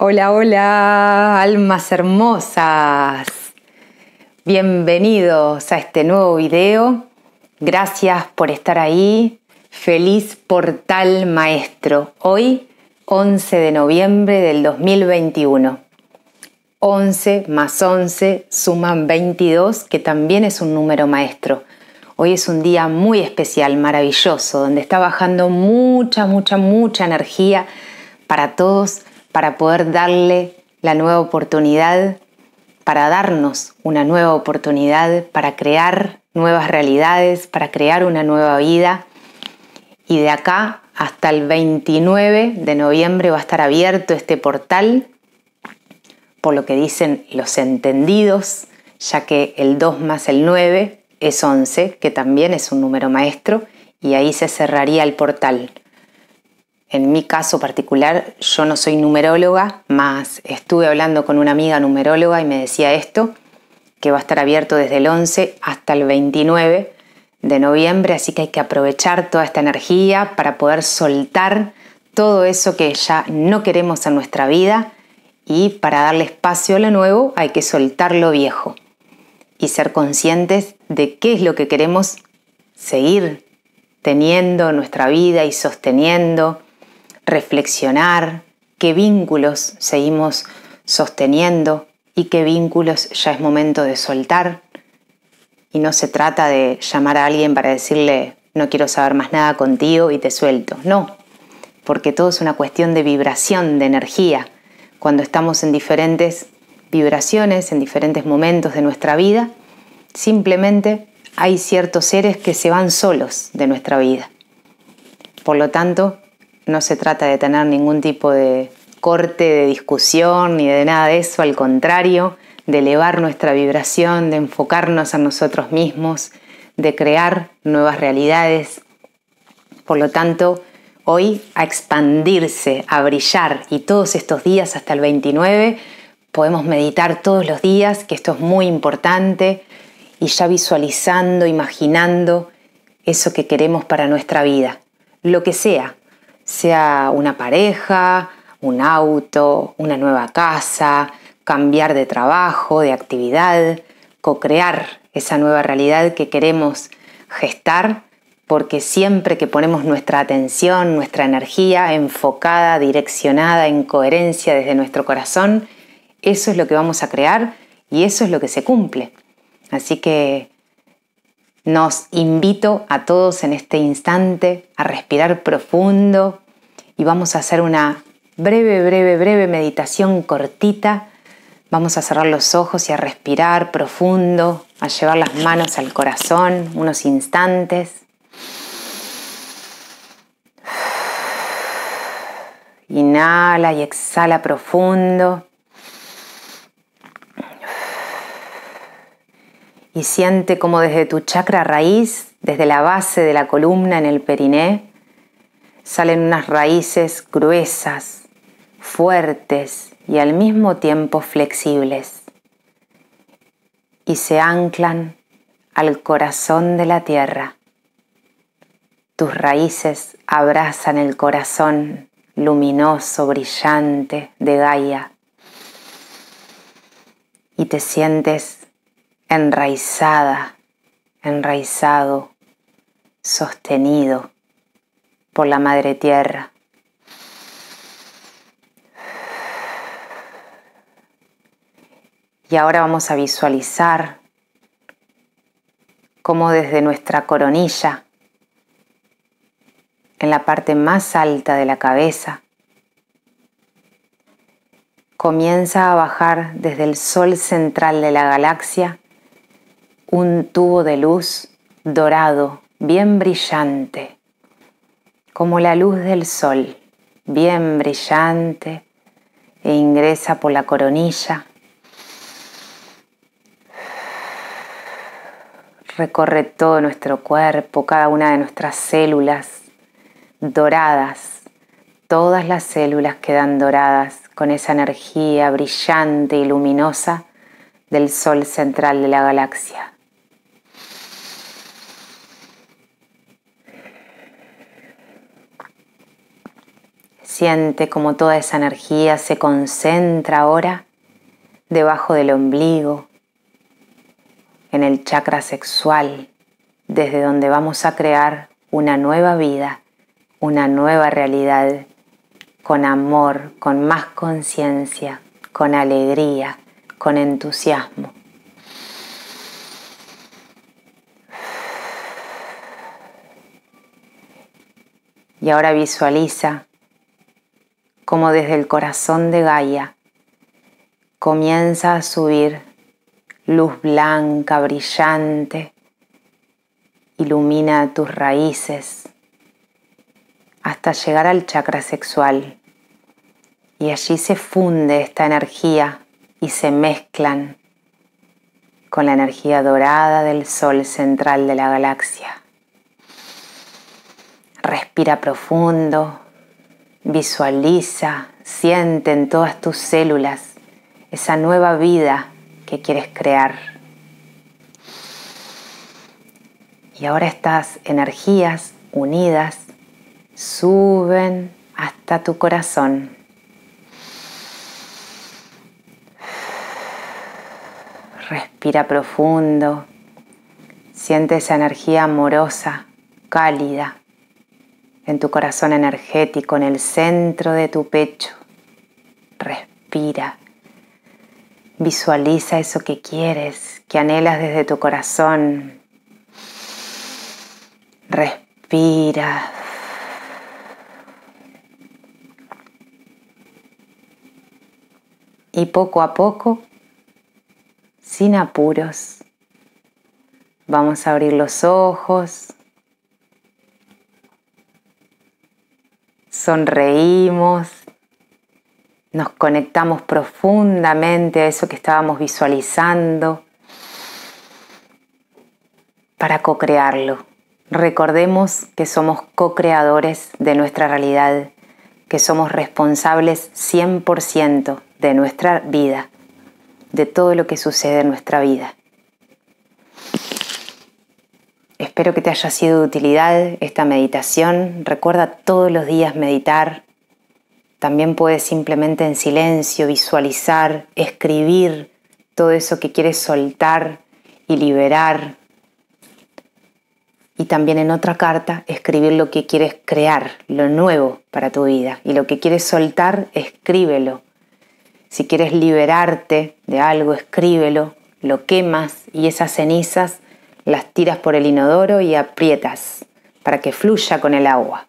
Hola, hola, almas hermosas. Bienvenidos a este nuevo video. Gracias por estar ahí. Feliz portal maestro. Hoy, 11 de noviembre del 2021. 11 más 11 suman 22, que también es un número maestro. Hoy es un día muy especial, maravilloso, donde está bajando mucha, mucha, mucha energía para todos para poder darle la nueva oportunidad, para darnos una nueva oportunidad, para crear nuevas realidades, para crear una nueva vida. Y de acá hasta el 29 de noviembre va a estar abierto este portal, por lo que dicen los entendidos, ya que el 2 más el 9 es 11, que también es un número maestro, y ahí se cerraría el portal. En mi caso particular, yo no soy numeróloga, más estuve hablando con una amiga numeróloga y me decía esto, que va a estar abierto desde el 11 hasta el 29 de noviembre, así que hay que aprovechar toda esta energía para poder soltar todo eso que ya no queremos en nuestra vida y para darle espacio a lo nuevo hay que soltar lo viejo y ser conscientes de qué es lo que queremos seguir teniendo en nuestra vida y sosteniendo reflexionar qué vínculos seguimos sosteniendo y qué vínculos ya es momento de soltar. Y no se trata de llamar a alguien para decirle, no quiero saber más nada contigo y te suelto. No, porque todo es una cuestión de vibración, de energía. Cuando estamos en diferentes vibraciones, en diferentes momentos de nuestra vida, simplemente hay ciertos seres que se van solos de nuestra vida. Por lo tanto, no se trata de tener ningún tipo de corte, de discusión, ni de nada de eso, al contrario, de elevar nuestra vibración, de enfocarnos a nosotros mismos, de crear nuevas realidades. Por lo tanto, hoy a expandirse, a brillar y todos estos días hasta el 29 podemos meditar todos los días, que esto es muy importante, y ya visualizando, imaginando eso que queremos para nuestra vida, lo que sea, sea una pareja, un auto, una nueva casa, cambiar de trabajo, de actividad, co-crear esa nueva realidad que queremos gestar, porque siempre que ponemos nuestra atención, nuestra energía enfocada, direccionada, en coherencia desde nuestro corazón, eso es lo que vamos a crear y eso es lo que se cumple. Así que nos invito a todos en este instante a respirar profundo y vamos a hacer una breve, breve, breve meditación cortita. Vamos a cerrar los ojos y a respirar profundo, a llevar las manos al corazón unos instantes. Inhala y exhala profundo. y siente como desde tu chakra raíz, desde la base de la columna en el periné, salen unas raíces gruesas, fuertes y al mismo tiempo flexibles y se anclan al corazón de la tierra. Tus raíces abrazan el corazón luminoso, brillante de Gaia y te sientes enraizada, enraizado, sostenido por la madre tierra. Y ahora vamos a visualizar cómo desde nuestra coronilla, en la parte más alta de la cabeza, comienza a bajar desde el sol central de la galaxia un tubo de luz dorado, bien brillante, como la luz del sol, bien brillante, e ingresa por la coronilla. Recorre todo nuestro cuerpo, cada una de nuestras células doradas, todas las células quedan doradas con esa energía brillante y luminosa del Sol central de la galaxia. Siente como toda esa energía se concentra ahora debajo del ombligo, en el chakra sexual, desde donde vamos a crear una nueva vida, una nueva realidad, con amor, con más conciencia, con alegría, con entusiasmo. Y ahora visualiza como desde el corazón de Gaia, comienza a subir luz blanca, brillante, ilumina tus raíces hasta llegar al chakra sexual. Y allí se funde esta energía y se mezclan con la energía dorada del sol central de la galaxia. Respira profundo, Visualiza, siente en todas tus células esa nueva vida que quieres crear. Y ahora estas energías unidas suben hasta tu corazón. Respira profundo, siente esa energía amorosa, cálida, en tu corazón energético, en el centro de tu pecho. Respira. Visualiza eso que quieres, que anhelas desde tu corazón. Respira. Y poco a poco, sin apuros, vamos a abrir los ojos sonreímos, nos conectamos profundamente a eso que estábamos visualizando para co-crearlo. Recordemos que somos co-creadores de nuestra realidad, que somos responsables 100% de nuestra vida, de todo lo que sucede en nuestra vida. Espero que te haya sido de utilidad esta meditación. Recuerda todos los días meditar. También puedes simplemente en silencio visualizar, escribir todo eso que quieres soltar y liberar. Y también en otra carta escribir lo que quieres crear, lo nuevo para tu vida. Y lo que quieres soltar, escríbelo. Si quieres liberarte de algo, escríbelo, lo quemas y esas cenizas las tiras por el inodoro y aprietas para que fluya con el agua.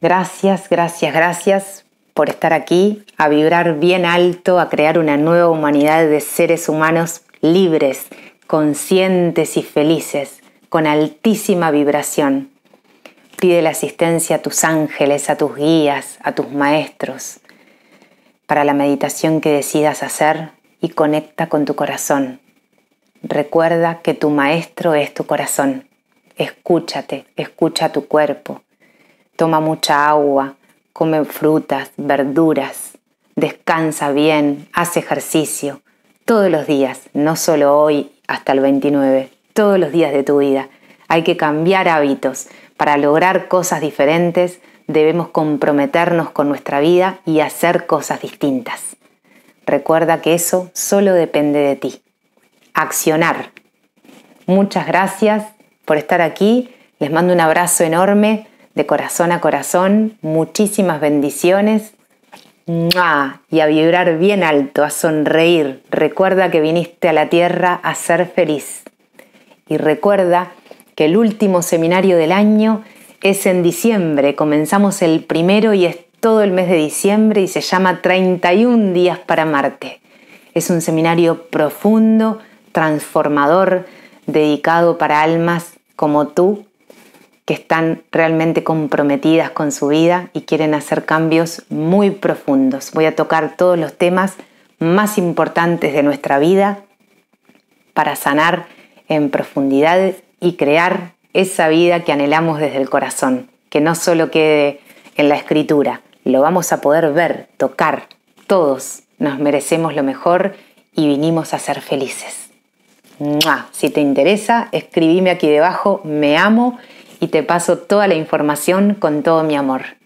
Gracias, gracias, gracias por estar aquí, a vibrar bien alto, a crear una nueva humanidad de seres humanos libres, conscientes y felices, con altísima vibración. Pide la asistencia a tus ángeles, a tus guías, a tus maestros, para la meditación que decidas hacer y conecta con tu corazón. Recuerda que tu maestro es tu corazón. Escúchate, escucha tu cuerpo. Toma mucha agua, come frutas, verduras, descansa bien, haz ejercicio. Todos los días, no solo hoy hasta el 29, todos los días de tu vida. Hay que cambiar hábitos. Para lograr cosas diferentes debemos comprometernos con nuestra vida y hacer cosas distintas. Recuerda que eso solo depende de ti accionar. Muchas gracias por estar aquí. Les mando un abrazo enorme de corazón a corazón. Muchísimas bendiciones. Y a vibrar bien alto, a sonreír. Recuerda que viniste a la tierra a ser feliz. Y recuerda que el último seminario del año es en diciembre. Comenzamos el primero y es todo el mes de diciembre y se llama 31 días para Marte. Es un seminario profundo transformador dedicado para almas como tú, que están realmente comprometidas con su vida y quieren hacer cambios muy profundos. Voy a tocar todos los temas más importantes de nuestra vida para sanar en profundidad y crear esa vida que anhelamos desde el corazón, que no solo quede en la escritura, lo vamos a poder ver, tocar. Todos nos merecemos lo mejor y vinimos a ser felices. Si te interesa, escribime aquí debajo, me amo y te paso toda la información con todo mi amor.